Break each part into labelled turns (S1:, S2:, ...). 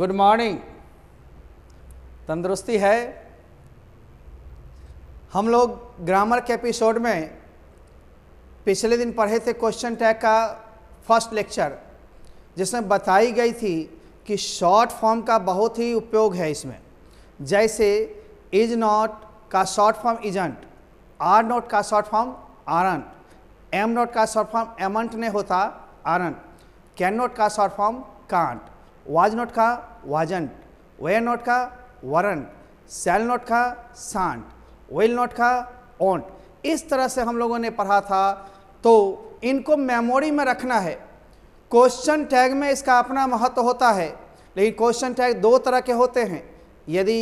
S1: good morning तंदुरुस्ती है हम लोग ग्रामर के एपिसोड में पिछले दिन पढ़े थे क्वेश्चन टैग का फर्स्ट लेक्चर जिसमें बताई गई थी कि शॉर्ट फॉर्म का बहुत ही उपयोग है इसमें जैसे इज नॉट का short form isn't are not का short form aren't am not का शॉर्ट फॉर्म एमंट ने होता आरंट कैन नॉट का short form can't was not का वाजंट वे नॉट का वरंट सेल नॉट का सांट वेल नॉट का ओंट इस तरह से हम लोगों ने पढ़ा था तो इनको मेमोरी में रखना है क्वेश्चन टैग में इसका अपना महत्व होता है लेकिन क्वेश्चन टैग दो तरह के होते हैं यदि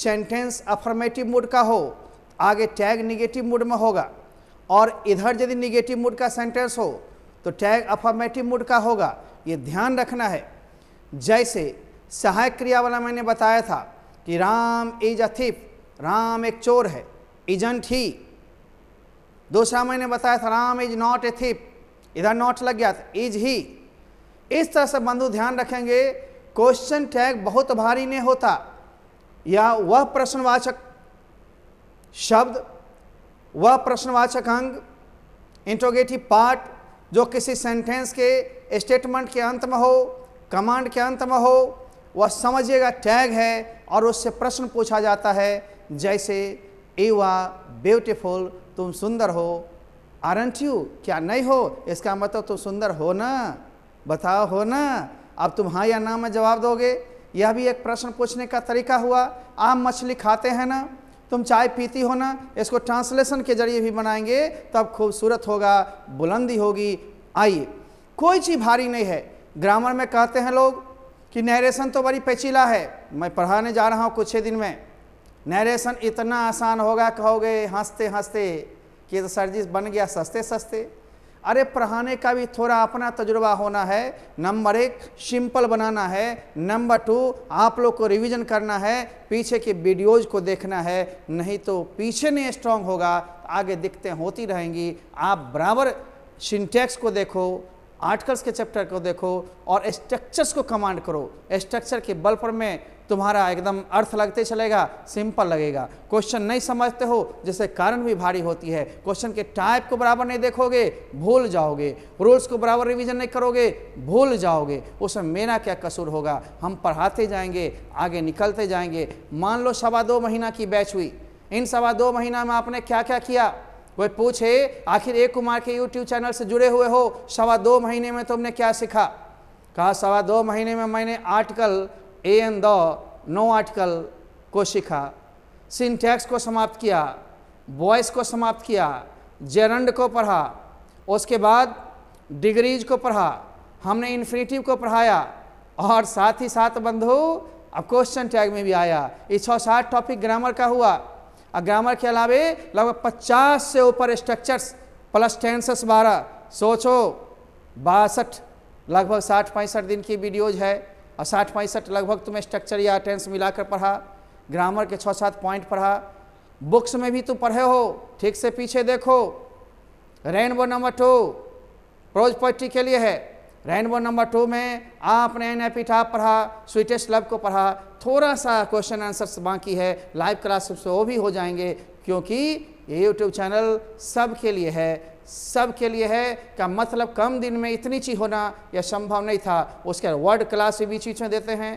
S1: सेंटेंस अफर्मेटिव मूड का हो आगे टैग निगेटिव मूड में होगा और इधर यदि निगेटिव मूड का सेंटेंस हो तो टैग अफर्मेटिव मूड का होगा ये ध्यान रखना है जैसे सहायक क्रिया वाला मैंने बताया था कि राम इज अ राम एक चोर है इजंट ही दूसरा मैंने बताया था Ram is not a thief इधर नॉट लग गया था इज ही इस तरह से बंधु ध्यान रखेंगे क्वेश्चन टैग बहुत भारी नहीं होता या वह प्रश्नवाचक शब्द वह प्रश्नवाचक अंग इंट्रोगेटिव पार्ट जो किसी सेंटेंस के स्टेटमेंट के अंत में हो कमांड के अंत में हो वह समझिएगा टैग है और उससे प्रश्न पूछा जाता है जैसे एवा ब्यूटिफुल तुम सुंदर हो आरंट यू क्या नहीं हो इसका मतलब तुम सुंदर हो ना बताओ हो ना अब तुम हाँ या ना में जवाब दोगे यह भी एक प्रश्न पूछने का तरीका हुआ आप मछली खाते हैं ना तुम चाय पीती हो ना इसको ट्रांसलेशन के जरिए भी बनाएंगे तब खूबसूरत होगा बुलंदी होगी आइए कोई चीज़ भारी नहीं है ग्रामर में कहते हैं लोग कि नरेशन तो बड़ी पेचीला है मैं पढ़ाने जा रहा हूँ कुछ ही दिन में नरेशन इतना आसान होगा कहोगे हंसते हंसते कि तो सर जी बन गया सस्ते सस्ते अरे पढ़ाने का भी थोड़ा अपना तजुर्बा होना है नंबर एक सिंपल बनाना है नंबर टू आप लोग को रिवीजन करना है पीछे के वीडियोज को देखना है नहीं तो पीछे नहीं स्ट्रांग होगा आगे दिक्कतें होती रहेंगी आप बराबर सिंटेक्स को देखो आर्टिकल्स के चैप्टर को देखो और स्ट्रक्चर्स को कमांड करो स्ट्रक्चर के बल पर में तुम्हारा एकदम अर्थ लगते चलेगा सिंपल लगेगा क्वेश्चन नहीं समझते हो जैसे कारण भी भारी होती है क्वेश्चन के टाइप को बराबर नहीं देखोगे भूल जाओगे रूल्स को बराबर रिवीजन नहीं करोगे भूल जाओगे उसमें मेरा क्या कसूर होगा हम पढ़ाते जाएंगे आगे निकलते जाएंगे मान लो सवा दो महीना की बैच हुई इन सवा दो महीना में आपने क्या क्या किया वह पूछे आखिर एक कुमार के यूट्यूब चैनल से जुड़े हुए हो सवा दो महीने में तुमने क्या सीखा कहा सवा दो महीने में मैंने article a an the no article को सीखा सिंटैक्स को समाप्त किया वॉइस को समाप्त किया जेरंड को पढ़ा उसके बाद डिग्रीज को पढ़ा हमने इन्फिनेटिव को पढ़ाया और साथ ही साथ बंधु अब क्वेश्चन टैग में भी आया ये छः सात टॉपिक ग्रामर का हुआ और ग्रामर के अलावे लगभग पचास से ऊपर स्ट्रक्चर्स प्लस टेंसेस बारह सोचो बासठ लगभग साठ पैंसठ दिन की वीडियोज है और साठ पैंसठ लगभग तुम्हें स्ट्रक्चर या टेंस मिलाकर पढ़ा ग्रामर के छः सात पॉइंट पढ़ा बुक्स में भी तुम पढ़े हो ठीक से पीछे देखो rainbow number two prose poetry के लिए है रेनबो नंबर टू में आपने एनएपिठा पढ़ा स्वीटेस्ट लव को पढ़ा थोड़ा सा क्वेश्चन आंसर्स बाकी है लाइव क्लास वो भी हो जाएंगे क्योंकि ये यूट्यूब चैनल सब के लिए है सब के लिए है का मतलब कम दिन में इतनी चीज होना यह संभव नहीं था उसके वर्ड क्लास भी बीच बीच में देते हैं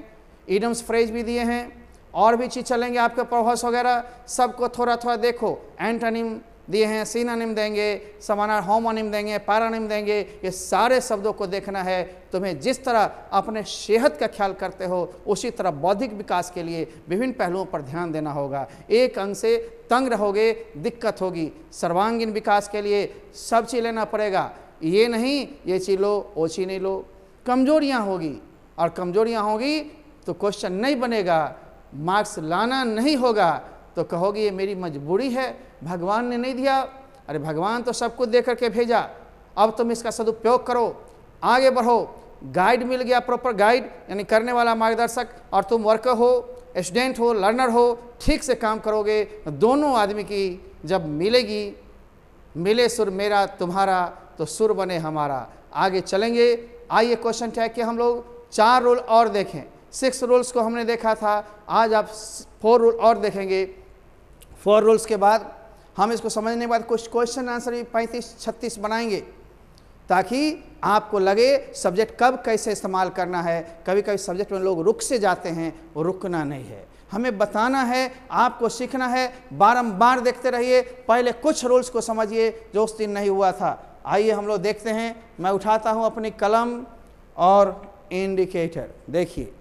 S1: इडम्स फ्रेज भी दिए हैं और भी चीज़ चलेंगे आपके प्रोहस वगैरह सबको थोड़ा थोड़ा देखो एंटनिम दिए हैं सीनानिम देंगे समानार होमानिम देंगे पारानिम देंगे ये सारे शब्दों को देखना है तुम्हें जिस तरह अपने सेहत का ख्याल करते हो उसी तरह बौद्धिक विकास के लिए विभिन्न पहलुओं पर ध्यान देना होगा एक अंग से तंग रहोगे दिक्कत होगी सर्वांगीण विकास के लिए सब चीज़ लेना पड़ेगा ये नहीं ये चीज़ लो वो चीज़ नहीं लो कमजोरियाँ होगी और कमजोरियाँ होगी तो क्वेश्चन नहीं बनेगा मार्क्स लाना नहीं होगा तो कहोगे ये मेरी मजबूरी है भगवान ने नहीं दिया अरे भगवान तो सब कुछ दे करके भेजा अब तुम इसका सदुपयोग करो आगे बढ़ो गाइड मिल गया प्रॉपर गाइड यानी करने वाला मार्गदर्शक और तुम वर्कर हो स्टूडेंट हो लर्नर हो ठीक से काम करोगे दोनों आदमी की जब मिलेगी मिले सुर मेरा तुम्हारा तो सुर बने हमारा आगे चलेंगे आइए क्वेश्चन टैग के हम लोग चार रूल और देखें सिक्स रूल्स को हमने देखा था आज आप फोर रूल और देखेंगे फोर रूल्स के बाद हम इसको समझने के बाद कुछ क्वेश्चन आंसर भी पैंतीस छत्तीस बनाएंगे ताकि आपको लगे सब्जेक्ट कब कैसे इस्तेमाल करना है कभी कभी सब्जेक्ट में लोग रुक से जाते हैं वो रुकना नहीं है हमें बताना है आपको सीखना है बारंबार देखते रहिए पहले कुछ रूल्स को समझिए जो उस दिन नहीं हुआ था आइए हम लोग देखते हैं मैं उठाता हूँ अपनी कलम और इंडिकेटर देखिए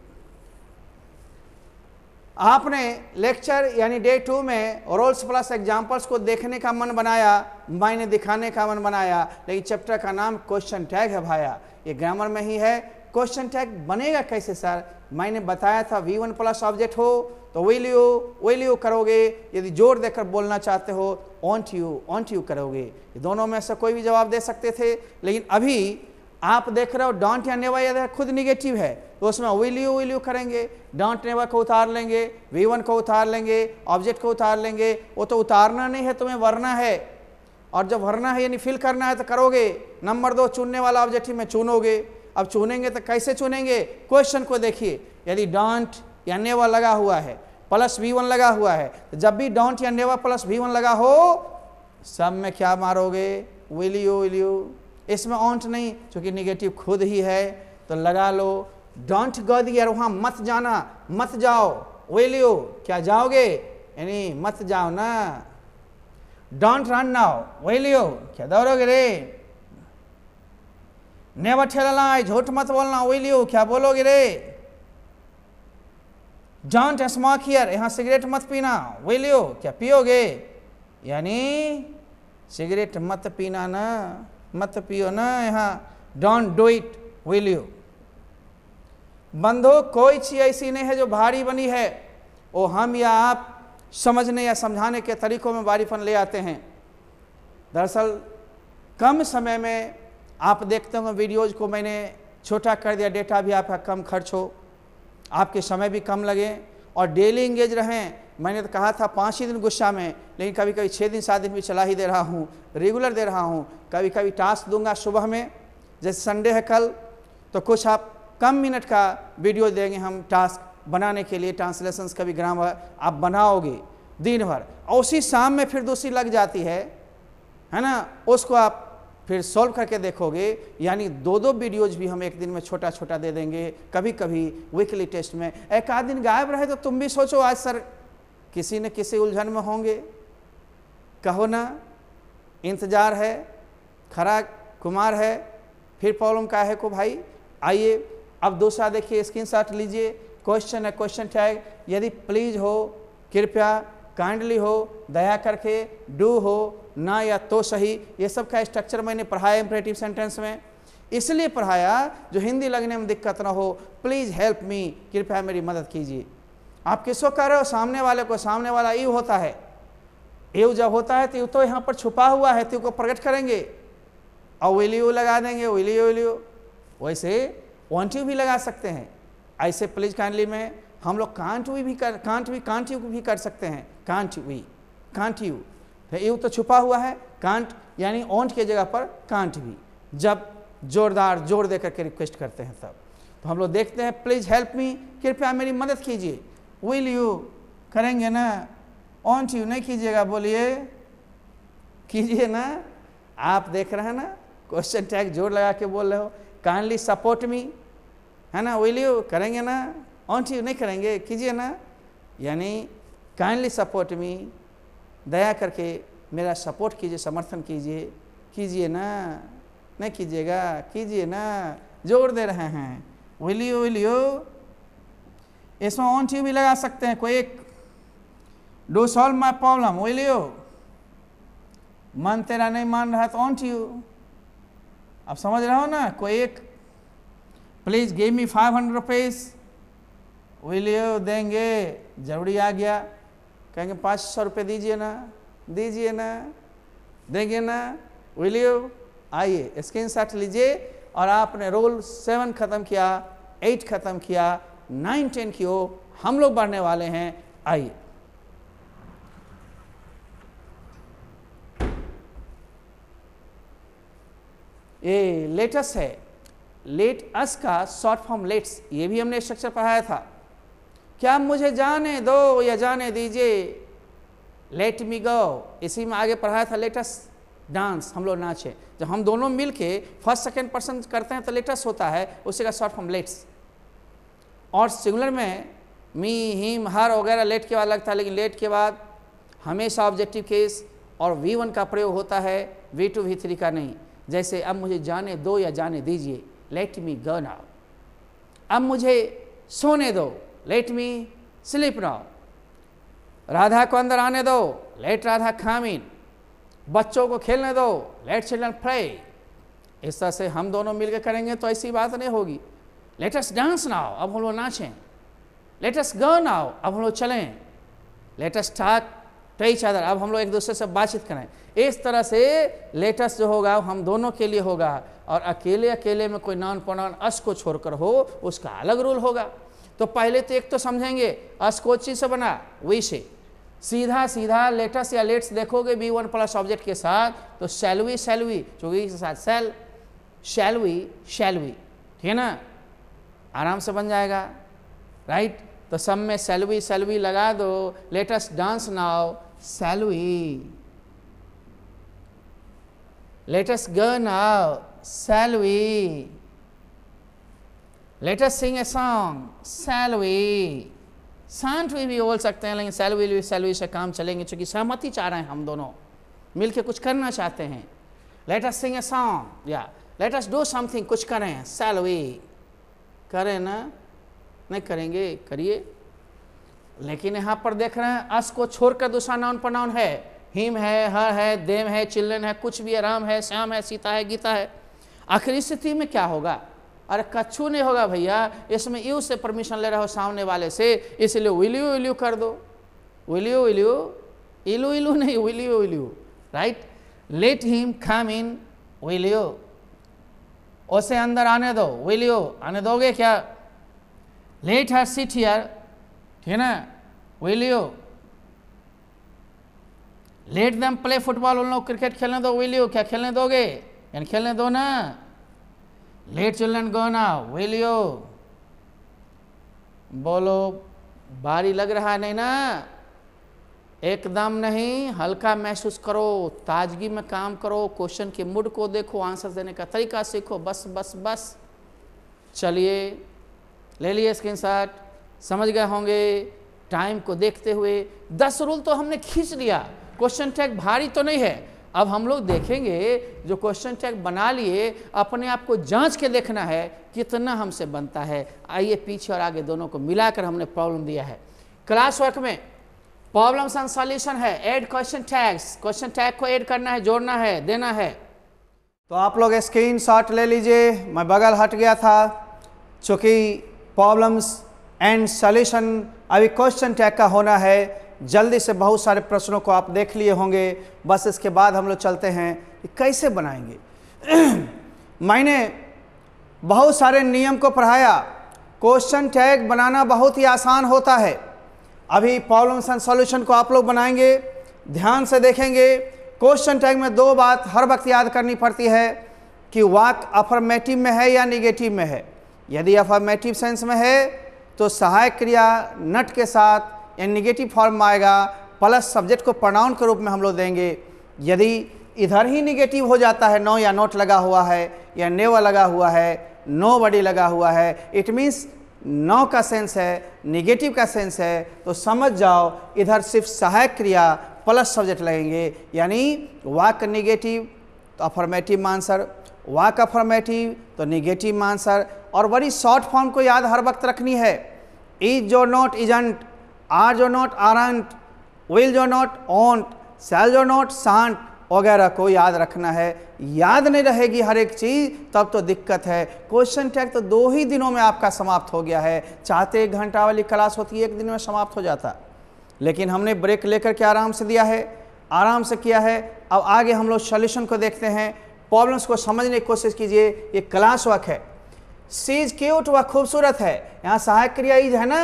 S1: आपने लेक्चर यानी डे टू में रोल्स प्लस एग्जाम्पल्स को देखने का मन बनाया मायने दिखाने का मन बनाया लेकिन चैप्टर का नाम क्वेश्चन टैग है भाया ये ग्रामर में ही है क्वेश्चन टैग बनेगा कैसे सर मैंने बताया था वी वन प्लस ऑब्जेक्ट हो तो विल यू विल यू करोगे यदि जोर देकर बोलना चाहते हो ऑन्ट यू ऑन्ट यू करोगे दोनों में से कोई भी जवाब दे सकते थे लेकिन अभी आप देख रहे हो डांट या नेवा यदि खुद निगेटिव है तो उसमें विल यू विल यू करेंगे डांट नेवा को उतार लेंगे वी वन को उतार लेंगे ऑब्जेक्ट को उतार लेंगे वो तो उतारना नहीं है तुम्हें वरना है और जब वरना है यानी फिल करना है तो करोगे नंबर दो चुनने वाला ही में चुनोगे अब चुनेंगे तो कैसे चुनेंगे क्वेश्चन को देखिए यदि डांट या नेवा लगा हुआ है प्लस वी वन लगा हुआ है तो जब भी डॉन्ट या नेवा प्लस वी वन लगा हो सब में क्या मारोगे विल यू विल यू इसमें ऑन्ट नहीं चूंकि निगेटिव खुद ही है तो लगा लो डोंट गो दियर वहाँ मत जाना मत जाओ लियो क्या जाओगे यानी मत जाओ ना डोंट रन नाउ लियो क्या दौड़ोगे रे नेवर ठेला झूठ मत बोलना लियो क्या बोलोगे रे डोंट स्मोक हियर यहाँ सिगरेट मत पीना लियो क्या पियोगे यानी सिगरेट मत पीना ना मत पियो ना यहाँ don't do it will you बंधो कोई चीज ऐसी नहीं है जो भारी बनी है वो हम या आप समझने या समझाने के तरीकों में बारीफन ले आते हैं दरअसल कम समय में आप देखते होंगे वीडियोज को मैंने छोटा कर दिया डेटा भी आपका कम खर्च हो आपके समय भी कम लगे और डेली इंगेज रहें मैंने तो कहा था पाँच ही दिन गुस्सा में लेकिन कभी कभी छः दिन सात दिन भी चला ही दे रहा हूँ रेगुलर दे रहा हूँ कभी कभी टास्क दूंगा सुबह में जैसे संडे है कल तो कुछ आप कम मिनट का वीडियो देंगे हम टास्क बनाने के लिए ट्रांसलेशन कभी ग्राम ग्रामर आप बनाओगे दिन भर और उसी शाम में फिर दूसरी लग जाती है है ना उसको आप फिर सॉल्व करके देखोगे यानी दो दो वीडियोज भी हम एक दिन में छोटा छोटा दे देंगे कभी कभी वीकली टेस्ट में एक आध दिन गायब रहे तो तुम भी सोचो आज सर किसी न किसी उलझन में होंगे कहो ना इंतज़ार है खरा कुमार है फिर प्रॉब्लम का है को भाई आइए अब दूसरा देखिए स्क्रीन शॉट लीजिए क्वेश्चन है क्वेश्चन टैग यदि प्लीज हो कृपया काइंडली हो दया करके डू हो ना या तो सही ये सब का स्ट्रक्चर मैंने पढ़ाया इम्परेटिव सेंटेंस में इसलिए पढ़ाया जो हिंदी लगने में दिक्कत ना हो प्लीज़ हेल्प मी कृपया मेरी मदद कीजिए आप किसको कह रहे हो सामने वाले को सामने वाला यू होता है यू जब होता है तो तो यहाँ पर छुपा हुआ है तो को प्रकट करेंगे और यू लगा देंगे विल यू वैसे वॉन्ट यू भी लगा सकते हैं ऐसे प्लीज काइंडली में हम लोग कांट वी भी कर कांट वी कांट यू भी कर सकते हैं कांट वी कांट यू तो यू तो छुपा हुआ है कांट यानी ओंट के जगह पर कांट भी जब जोरदार जोर दे करके रिक्वेस्ट करते हैं तब तो हम लोग देखते हैं प्लीज़ हेल्प मी कृपया मेरी मदद कीजिए विल यू करेंगे ना ऑन्ट यू नहीं कीजिएगा बोलिए कीजिए ना आप देख रहे हैं ना क्वेश्चन टैग जोर लगा के बोल रहे हो काइंडली सपोर्ट मी है ना विल यू करेंगे ना ऑन्ट यू नहीं करेंगे कीजिए ना यानी काइंडली सपोर्ट मी दया करके मेरा सपोर्ट कीजिए समर्थन कीजिए कीजिए ना नहीं कीजिएगा कीजिए ना जोर दे रहे हैं विल यू विल यू इसमें ऑन ट्यू भी लगा सकते हैं कोई एक डो सॉल्व माई प्रॉब्लम वही लियो मन तेरा नहीं मान रहा तो ऑन ट्यू अब समझ रहे हो ना कोई एक please gave me five hundred rupees वही लियो देंगे जरूरी आ गया कहेंगे पाँच सौ रुपये दीजिए ना दीजिए ना देंगे ना वो लियो आइए स्क्रीन शॉट लीजिए और आपने रोल सेवन ख़त्म किया एट ख़त्म किया नाइन टेन की ओर हम लोग बढ़ने वाले हैं आइए ये लेटस है लेट अस का शॉर्ट फॉर्म लेट्स ये भी हमने स्ट्रक्चर पढ़ाया था क्या मुझे जाने दो या जाने दीजिए लेट मी गो इसी में आगे पढ़ाया था लेटस डांस हम लोग नाचे जब हम दोनों मिलके फर्स्ट सेकेंड पर्सन करते हैं तो लेटस होता है उसी का शॉर्ट फॉर्म लेट्स और सिंगुलर में मी हिम हर वगैरह लेट के बाद लगता है लेकिन लेट के बाद हमेशा ऑब्जेक्टिव केस और वी वन का प्रयोग होता है वी टू वी थ्री का नहीं जैसे अब मुझे जाने दो या जाने दीजिए लेट मी गो नाउ अब मुझे सोने दो let me sleep now Radha को अंदर आने दो लेट राधा खामिन बच्चों को खेलने दो लेट चिल्ड्रन प्ले इस तरह से हम दोनों मिलकर करेंगे तो ऐसी बात नहीं होगी लेट अस डांस नाउ अब हम लोग नाचें लेट अस गो नाउ अब हम लोग चलें let us talk to each other अब हम लोग एक दूसरे से बातचीत करें इस तरह से लेटस जो होगा हम दोनों के लिए होगा और अकेले अकेले में कोई नान प्रणान अस को छोड़कर हो उसका अलग रूल होगा तो पहले तो एक तो समझेंगे अस को चीज से बना वी से सीधा सीधा लेटस या लेट्स देखोगे बी वन प्लस ऑब्जेक्ट के साथ तो सेलवी सेलवी चूंकि के साथ सेल शैलवी शैलवी ठीक है ना आराम से बन जाएगा राइट तो सब में सेलवी सेलवी लगा दो let us dance now Selvi let us go now Selvi let us sing a song Selvi शांत हुई भी बोल सकते हैं लेकिन सेलवी भी सेलवी से काम चलेंगे चूंकि सहमति चाह रहे हैं हम दोनों मिलके कुछ करना चाहते हैं लेटेस्ट सिंग ए सॉन्ग या लेटेस्ट डू समथिंग कुछ करें सेलवी करें ना नहीं करेंगे करिए लेकिन यहाँ पर देख रहे हैं अस को छोड़कर दूसरा नाउन प्रनाउन है हिम है हर है देव है चिल्लन है कुछ भी है राम है श्याम है सीता है गीता है आखिरी स्थिति में क्या होगा अरे कच्छू नहीं होगा भैया इसमें यू से परमिशन ले रहे हो सामने वाले से इसलिए विल्यू विल्यू कर दो विल्यू विल्यू इलू इलू नहीं will you will you right let him come in will you उसे अंदर आने दो विल यू आने दोगे क्या लेट हर सीट हियर ठीक है ना will you let them play football उन लोग क्रिकेट खेलने दो विल यू क्या खेलने दोगे यानी खेलने दो ना लेट चिल्ड्रन गो ना विल यू बोलो भारी लग रहा है नहीं ना एकदम नहीं हल्का महसूस करो ताजगी में काम करो क्वेश्चन के मूड को देखो आंसर देने का तरीका सीखो बस बस बस चलिए ले लिए स्क्रीन समझ गए होंगे टाइम को देखते हुए दस रूल तो हमने खींच लिया क्वेश्चन टैग भारी तो नहीं है अब हम लोग देखेंगे जो क्वेश्चन टैग बना लिए अपने आप को जांच के देखना है कितना हमसे बनता है आइए पीछे और आगे दोनों को मिलाकर हमने प्रॉब्लम दिया है क्लास वर्क में प्रॉब्लम एंड सॉल्यूशन है add question tags question tag को ऐड करना है जोड़ना है देना है तो आप लोग स्क्रीन शॉट ले लीजिए मैं बगल हट गया था चूँकि प्रॉब्लम्स एंड सॉल्यूशन अभी क्वेश्चन टैग का होना है जल्दी से बहुत सारे प्रश्नों को आप देख लिए होंगे बस इसके बाद हम लोग चलते हैं कि कैसे बनाएंगे मैंने बहुत सारे नियम को पढ़ाया क्वेश्चन टैग बनाना बहुत ही आसान होता है अभी प्रॉब्लम एंड सॉल्यूशन को आप लोग बनाएंगे ध्यान से देखेंगे क्वेश्चन टैग में दो बात हर वक्त याद करनी पड़ती है कि वाक अफर्मेटिव में है या निगेटिव में है यदि अफर्मेटिव सेंस में है तो सहायक क्रिया नट के साथ या निगेटिव फॉर्म में आएगा प्लस सब्जेक्ट को प्रणाउन के रूप में हम लोग देंगे यदि इधर ही निगेटिव हो जाता है नो या नोट लगा हुआ है या नेवा लगा हुआ है नो बडी लगा हुआ है इट मीन्स नौ का सेंस है निगेटिव का सेंस है तो समझ जाओ इधर सिर्फ सहायक क्रिया प्लस सब्जेक्ट लगेंगे यानी वाक निगेटिव तो अफॉर्मेटिव मानसर वाक अफॉर्मेटिव तो निगेटिव मानसर और बड़ी शॉर्ट फॉर्म को याद हर वक्त रखनी है इज जो नॉट इजंट आर जो नॉट आरंट विल जो नॉट ओंट सेल जो नॉट सांट वगैरह को याद रखना है याद नहीं रहेगी हर एक चीज़ तब तो दिक्कत है क्वेश्चन टैग तो दो ही दिनों में आपका समाप्त हो गया है चाहते एक घंटा वाली क्लास होती है एक दिन में समाप्त हो जाता लेकिन हमने ब्रेक लेकर के आराम से दिया है आराम से किया है अब आगे हम लोग सोल्यूशन को देखते हैं प्रॉब्लम्स को समझने की कोशिश कीजिए ये क्लास वर्क है सीज क्यूट व खूबसूरत है यहाँ सहायक क्रिया इज है ना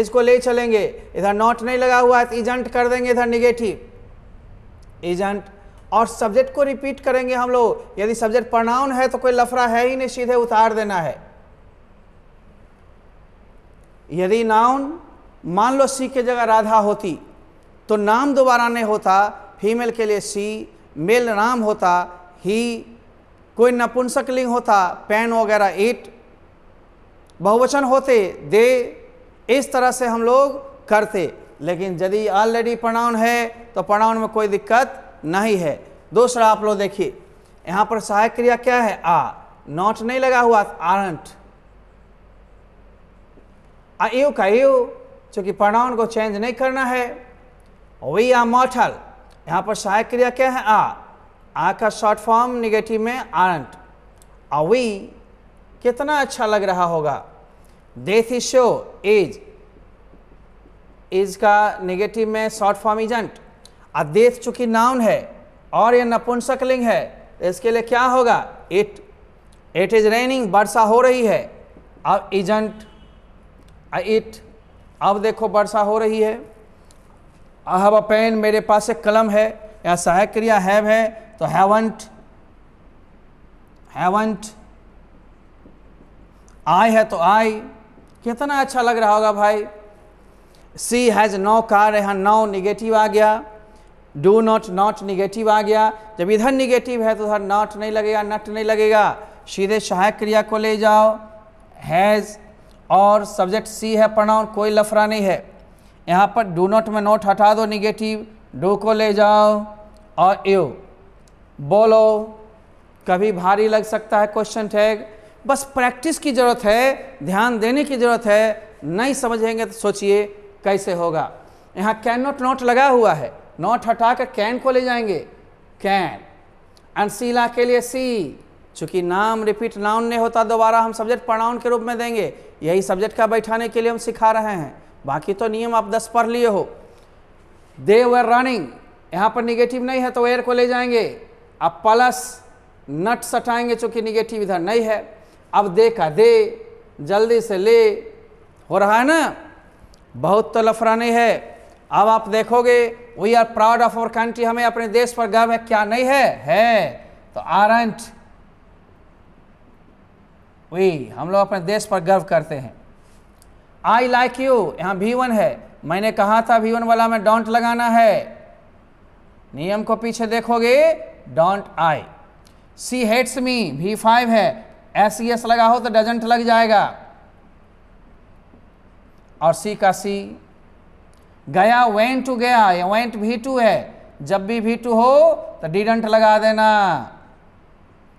S1: इसको ले चलेंगे इधर नॉट नहीं लगा हुआ है तो इजेंट कर देंगे इधर निगेटिव एजेंट और सब्जेक्ट को रिपीट करेंगे हम लोग यदि सब्जेक्ट प्रनाउन है तो कोई लफड़ा है ही नहीं सीधे उतार देना है यदि नाउन मान लो सी के जगह राधा होती तो नाम दोबारा नहीं होता फीमेल के लिए सी मेल नाम होता ही कोई नपुंसक लिंग होता पेन वगैरह इट बहुवचन होते दे इस तरह से हम लोग करते लेकिन यदि ऑलरेडी प्रणाउन है तो प्रणाउन में कोई दिक्कत नहीं है दूसरा आप लोग देखिए यहाँ पर सहायक क्रिया क्या है आ नॉट नहीं लगा हुआ आरंट आयु का यू चूंकि प्रणाउन को चेंज नहीं करना है वी आर मॉटल यहाँ पर सहायक क्रिया क्या है आ आ का शॉर्ट फॉर्म निगेटिव में आरंट अवी कितना अच्छा लग रहा होगा that is show is is का निगेटिव में शॉर्ट फॉर्म इजेंट आदेश चूंकि नाउन है और यह नपुंसक लिंग है तो इसके लिए क्या होगा इट इट इज रेनिंग वर्षा हो रही है अब इजंट इट अब देखो वर्षा हो रही है अब अ पेन मेरे पास एक कलम है या सहायक क्रिया हैव है तो हैवंट हैवंट आई है तो आई कितना अच्छा लग रहा होगा भाई सी हैज़ नो कार यहाँ नो निगेटिव आ गया डू नॉट नॉट निगेटिव आ गया जब इधर निगेटिव है तो उधर नॉट नहीं लगेगा नट नहीं लगेगा सीधे सहायक क्रिया को ले जाओ हैज़ और सब्जेक्ट सी है प्रणाउन कोई लफड़ा नहीं है यहाँ पर डू नॉट में नोट हटा दो निगेटिव डू को ले जाओ और यू बोलो कभी भारी लग सकता है क्वेश्चन टैग बस प्रैक्टिस की ज़रूरत है ध्यान देने की ज़रूरत है नहीं समझेंगे तो सोचिए कैसे होगा यहाँ कैन नॉट नोट लगा हुआ है नॉट हटाकर कैन को ले जाएंगे कैन एंड सीला के लिए सी चूंकि नाम रिपीट नाउन नहीं होता दोबारा हम सब्जेक्ट प्रणाउन के रूप में देंगे यही सब्जेक्ट का बैठाने के लिए हम सिखा रहे हैं बाकी तो नियम आप दस पढ़ लिए हो दे वेर रनिंग यहाँ पर निगेटिव नहीं है तो एयर को ले जाएंगे अब प्लस नट सटाएंगे चूंकि निगेटिव इधर नहीं है अब दे का दे जल्दी से ले हो रहा है ना बहुत तो लफरा नहीं है अब आप देखोगे we are proud of our country हमें अपने देश पर गर्व है क्या नहीं है है तो एंट वी हम लोग अपने देश पर गर्व करते हैं आई लाइक यू यहां भी वन है मैंने कहा था भी वन वाला में डोंट लगाना है नियम को पीछे देखोगे डोंट आई सी हेट्स मी भी फाइव है एस सी एस लगा हो तो डजेंट लग जाएगा और सी का सी गया वेंट टू गया या वेंट भी टू है जब भी भी टू हो तो डिडंट लगा देना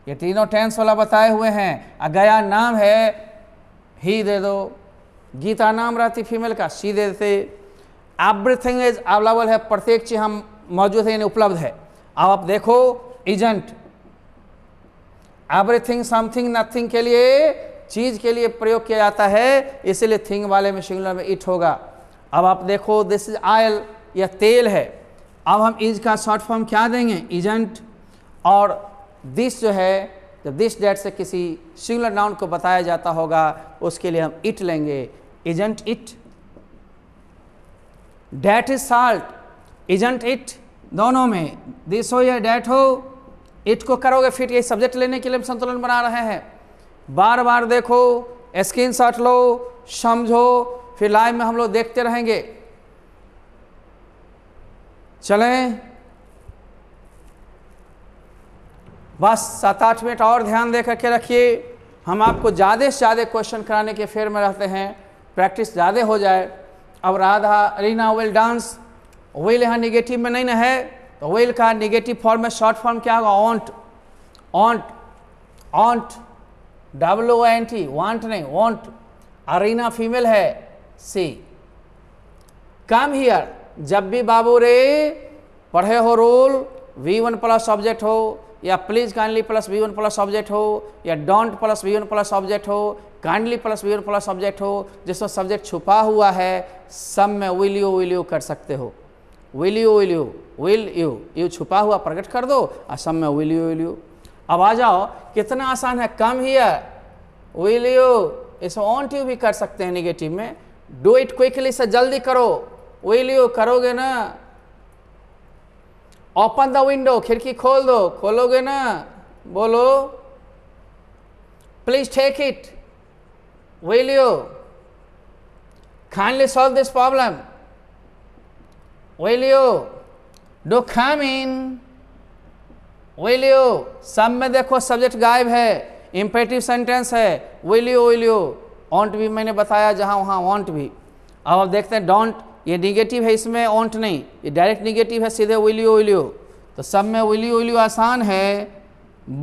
S1: ये तीनों टेंस वाला बताए हुए हैं और गया नाम है ही दे दो गीता नाम रहती फीमेल का सी दे देते एवरीथिंग इज अवेलेबल है प्रत्येक चीज हम मौजूद है यानी उपलब्ध है अब आप देखो इजेंट एवरीथिंग समथिंग नथिंग के लिए चीज के लिए प्रयोग किया जाता है इसीलिए थिंग वाले में सिंगुलर में इट होगा अब आप देखो दिस इज आयल या तेल है अब हम इज का शॉर्ट फॉर्म क्या देंगे इजेंट और दिस जो है जब दिस डेट से किसी सिंगुलर नाउन को बताया जाता होगा उसके लिए हम इट लेंगे isn't it that is salt isn't it दोनों में दिस हो या डैट हो इट को करोगे फिट यही सब्जेक्ट लेने के लिए हम संतुलन बना रहे हैं बार बार देखो स्क्रीन शॉट लो समझो फिर लाइव में हम लोग देखते रहेंगे चलें बस सात आठ मिनट और ध्यान दे करके रखिए हम आपको ज़्यादा से ज़्यादा क्वेश्चन कराने के फेर में रहते हैं प्रैक्टिस ज़्यादा हो जाए अब Radha Reena will dance will यहाँ निगेटिव में नहीं ना है तो वेल का निगेटिव फॉर्म में शॉर्ट फॉर्म क्या होगा won't won't won't W N T want नहीं वॉन्ट अरीना फीमेल है सी कम हियर जब भी बाबू रे पढ़े हो rule V one plus object हो या please kindly plus V one plus object हो या don't plus V one plus object हो kindly plus V one plus object हो जिसमें सब्जेक्ट छुपा हुआ है सब में विल यू विल यू कर सकते हो will you will you will you you छुपा हुआ प्रकट कर दो और सब में विल यू विल यू अब आ जाओ कितना आसान है कम हियर विल यू इस ऑन ट्यू भी कर सकते हैं निगेटिव में डू इट क्विकली सर जल्दी करो वही करोगे ना ओपन द विंडो खिड़की खोल दो खोलोगे ना बोलो प्लीज टेक इट वही you kindly solve this problem will you in come in सब में देखो सब्जेक्ट गायब है इम्पेटिव सेंटेंस है वो लियो वही लियो ऑन्ट भी मैंने बताया जहाँ वहाँ ऑन्ट भी अब आप देखते हैं डोंट ये निगेटिव है इसमें ऑन्ट नहीं ये डायरेक्ट निगेटिव है सीधे उलियो विलियो तो सब में विलियो विलियो आसान है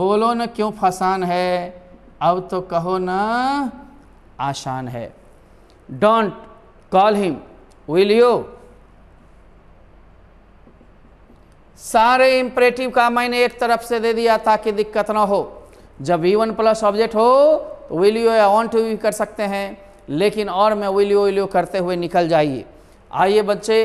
S1: बोलो न क्यों फसान है अब तो कहो न आसान है डोंट कॉल हिम यू सारे इम्परेटिव का मैंने एक तरफ से दे दिया ताकि दिक्कत ना हो जब ई वन प्लस ऑब्जेक्ट हो तो या ऑन टू भी कर सकते हैं लेकिन और मैं वीलियो वीलियो करते हुए निकल जाइए आइए बच्चे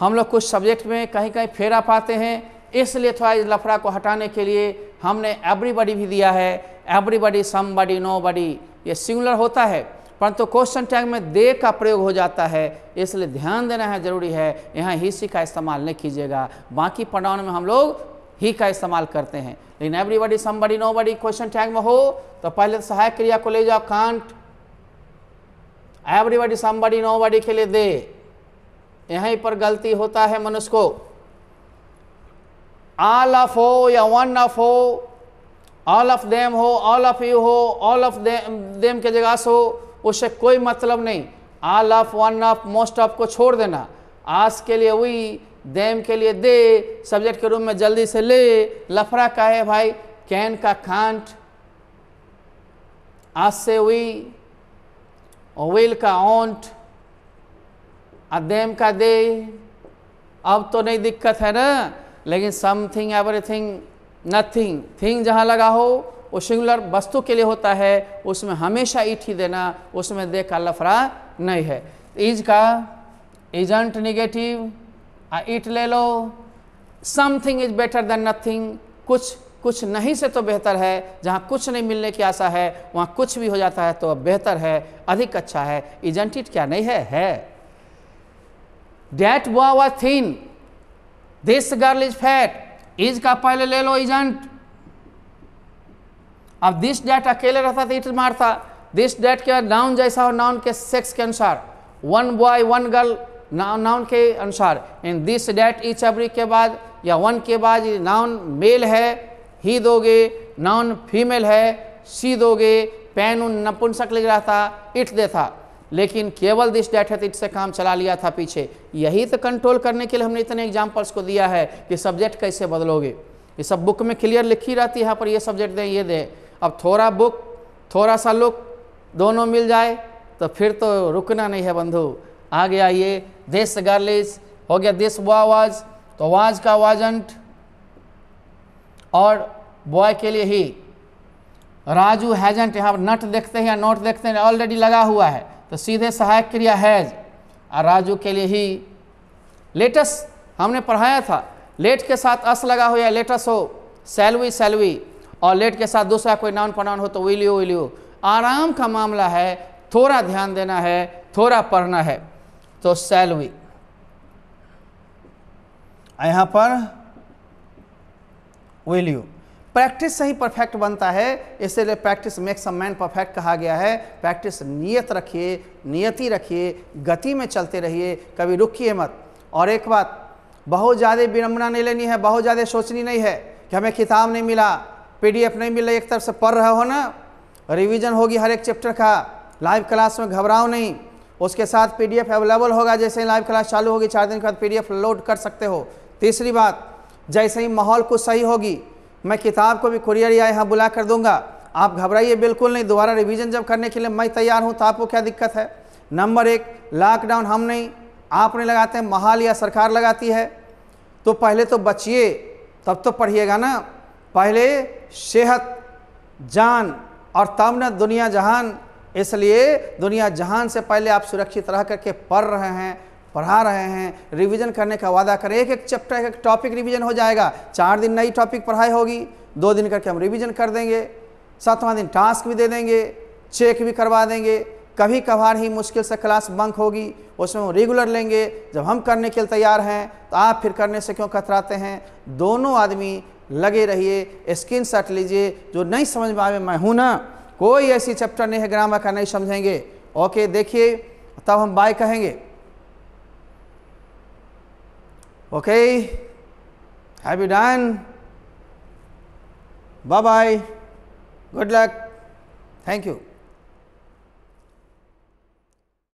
S1: हम लोग कुछ सब्जेक्ट में कहीं कहीं फेरा पाते हैं इसलिए थोड़ा इस लफड़ा को हटाने के लिए हमने एवरीबॉडी भी दिया है एवरीबॉडी सम बडी नो बडी ये सिंगुलर होता है परंतु क्वेश्चन टैग में दे का प्रयोग हो जाता है इसलिए ध्यान देना है जरूरी है यहाँ हिस्सी का इस्तेमाल नहीं कीजिएगा बाकी पढ़ाने में हम लोग ही का इस्तेमाल करते हैं लेकिन everybody somebody nobody question tag में हो तो पहले सहायक क्रिया को ले जाओ can't everybody somebody nobody के लिए दे यहीं पर गलती होता है मनुष्य को ऑल ऑफ हो या वन ऑफ हो ऑल ऑफ देम हो ऑल ऑफ यू हो ऑल ऑफ देम के जगह से हो उससे कोई मतलब नहीं all of one of most of को छोड़ देना आज के लिए वही देम के लिए दे सब्जेक्ट के रूम में जल्दी से ले लफड़ा का है भाई कैन का खांट आज से हुई विल का ऑन्ट अदेम का दे अब तो नहीं दिक्कत है ना लेकिन समथिंग एवरीथिंग नथिंग थिंग जहाँ लगा हो वो सिंगुलर वस्तु के लिए होता है उसमें हमेशा ईट ही देना उसमें दे का लफड़ा नहीं है इज का एजेंट निगेटिव ईट ले लो something is better than nothing कुछ कुछ नहीं से तो बेहतर है जहाँ कुछ नहीं मिलने की आशा है वहाँ कुछ भी हो जाता है तो अब बेहतर है अधिक अच्छा है इजेंट इट क्या नहीं है है डेट वो आवर थीन this girl is fat is का पहले ले लो इजेंट अब दिस डेट अकेले रहता था तो इट मारता दिस डेट के नाउन जैसा हो नाउन के सेक्स के अनुसार one boy one girl noun noun के अनुसार इन दिस डैट इच एवरी के बाद या वन के बाद नाउन मेल है ही दोगे नाउन फीमेल है सी दोगे पेन उन नपुंसक लिख रहा था इट दे था लेकिन केवल दिस डेट है तो इट से काम चला लिया था पीछे यही तो कंट्रोल करने के लिए हमने इतने एग्जाम्पल्स को दिया है कि सब्जेक्ट कैसे बदलोगे ये सब बुक में क्लियर लिखी रहती है यहाँ पर ये सब्जेक्ट दें ये दें अब थोड़ा बुक थोड़ा सा लुक दोनों मिल जाए तो फिर तो रुकना नहीं है बंधु आ गया ये दिस गर्लिस हो गया दिस बॉय वाज तो वाज का वाजंट और बॉय के लिए ही राजू हैजेंट यहाँ नट देखते हैं या नोट देखते हैं ऑलरेडी लगा हुआ है तो सीधे सहायक क्रिया हैज और राजू के लिए ही लेटस हमने पढ़ाया था लेट के साथ अस लगा हुआ है लेटस हो सैलवी सैलवी और लेट के साथ दूसरा कोई नाउन प्रनाउन हो तो विलियो विलियो आराम का मामला है थोड़ा ध्यान देना है थोड़ा पढ़ना है तो सैलवी यहाँ पर विल यू प्रैक्टिस से ही परफेक्ट बनता है इसलिए practice makes a man perfect कहा गया है प्रैक्टिस नियत रखिए नियति रखिए गति में चलते रहिए कभी रुकिए मत और एक बात बहुत ज़्यादा विडम्बना नहीं लेनी है बहुत ज़्यादा सोचनी नहीं है कि हमें किताब नहीं मिला पीडीएफ नहीं मिला एक तरफ से पढ़ रहे हो ना रिविज़न होगी हर एक चैप्टर का लाइव क्लास में घबराओ नहीं उसके साथ पीडीएफ अवेलेबल होगा जैसे ही लाइव क्लास चालू होगी चार दिन के बाद पीडीएफ लोड कर सकते हो तीसरी बात जैसे ही माहौल कुछ सही होगी मैं किताब को भी कुरियर या यहाँ बुला कर दूंगा आप घबराइए बिल्कुल नहीं दोबारा रिवीजन जब करने के लिए मैं तैयार हूँ तो आपको क्या दिक्कत है नंबर एक लॉकडाउन हम नहीं आप नहीं लगाते हैं या सरकार लगाती है तो पहले तो बचिए तब तो पढ़िएगा ना पहले सेहत जान और तब न दुनिया जहान इसलिए दुनिया जहान से पहले आप सुरक्षित रह करके पढ़ रहे हैं पढ़ा रहे हैं रिवीजन करने का वादा करें एक एक चैप्टर एक एक टॉपिक रिवीजन हो जाएगा चार दिन नई टॉपिक पढ़ाई होगी दो दिन करके हम रिवीजन कर देंगे सातवां दिन टास्क भी दे देंगे चेक भी करवा देंगे कभी कभार ही मुश्किल से क्लास बंक होगी उसमें हम रेगुलर लेंगे जब हम करने के लिए तैयार हैं तो आप फिर करने से क्यों कतराते हैं दोनों आदमी लगे रहिए स्क्रीन शॉट लीजिए जो नहीं समझ में आए मैं हूँ ना कोई ऐसी चैप्टर नहीं है ग्रामर का नहीं समझेंगे ओके देखिए तब हम बाय कहेंगे okay have you done bye bye good luck thank you